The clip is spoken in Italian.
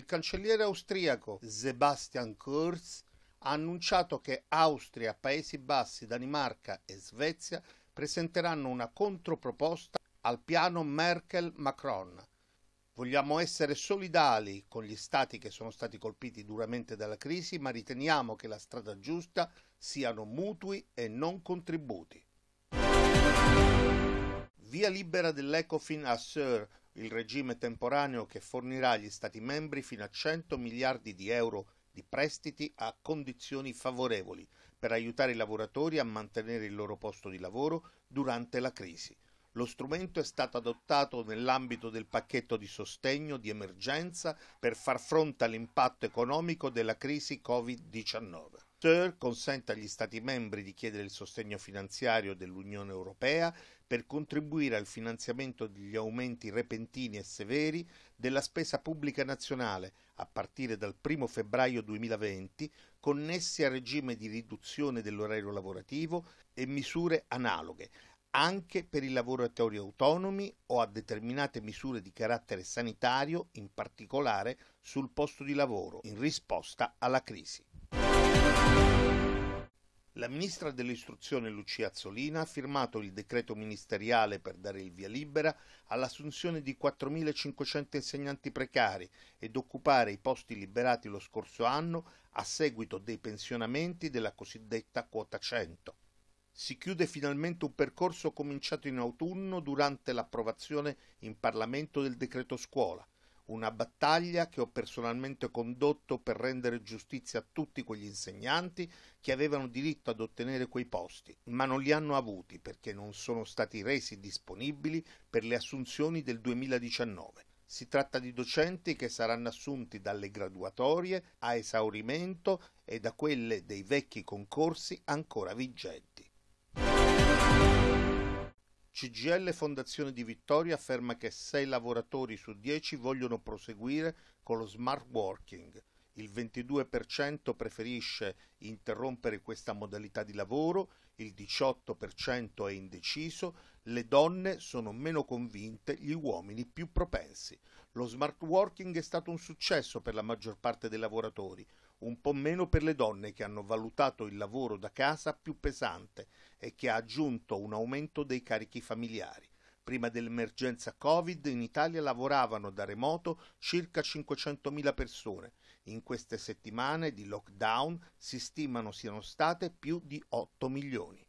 il cancelliere austriaco Sebastian Kurz ha annunciato che Austria, Paesi Bassi, Danimarca e Svezia presenteranno una controproposta al piano Merkel-Macron. Vogliamo essere solidali con gli stati che sono stati colpiti duramente dalla crisi, ma riteniamo che la strada giusta siano mutui e non contributi. Via libera dell'Ecofin a Sir il regime temporaneo che fornirà agli Stati membri fino a 100 miliardi di euro di prestiti a condizioni favorevoli per aiutare i lavoratori a mantenere il loro posto di lavoro durante la crisi. Lo strumento è stato adottato nell'ambito del pacchetto di sostegno di emergenza per far fronte all'impatto economico della crisi Covid-19. TER consente agli Stati membri di chiedere il sostegno finanziario dell'Unione Europea per contribuire al finanziamento degli aumenti repentini e severi della spesa pubblica nazionale a partire dal 1 febbraio 2020 connessi al regime di riduzione dell'orario lavorativo e misure analoghe anche per i lavoratori autonomi o a determinate misure di carattere sanitario, in particolare sul posto di lavoro, in risposta alla crisi. La ministra dell'istruzione Lucia Azzolina ha firmato il decreto ministeriale per dare il via libera all'assunzione di 4.500 insegnanti precari ed occupare i posti liberati lo scorso anno a seguito dei pensionamenti della cosiddetta quota 100. Si chiude finalmente un percorso cominciato in autunno durante l'approvazione in Parlamento del decreto scuola una battaglia che ho personalmente condotto per rendere giustizia a tutti quegli insegnanti che avevano diritto ad ottenere quei posti, ma non li hanno avuti perché non sono stati resi disponibili per le assunzioni del 2019. Si tratta di docenti che saranno assunti dalle graduatorie a esaurimento e da quelle dei vecchi concorsi ancora vigenti. CGL Fondazione di Vittoria afferma che 6 lavoratori su 10 vogliono proseguire con lo smart working. Il 22% preferisce interrompere questa modalità di lavoro, il 18% è indeciso, le donne sono meno convinte, gli uomini più propensi. Lo smart working è stato un successo per la maggior parte dei lavoratori, un po' meno per le donne che hanno valutato il lavoro da casa più pesante e che ha aggiunto un aumento dei carichi familiari. Prima dell'emergenza Covid in Italia lavoravano da remoto circa 500.000 persone. In queste settimane di lockdown si stimano siano state più di 8 milioni.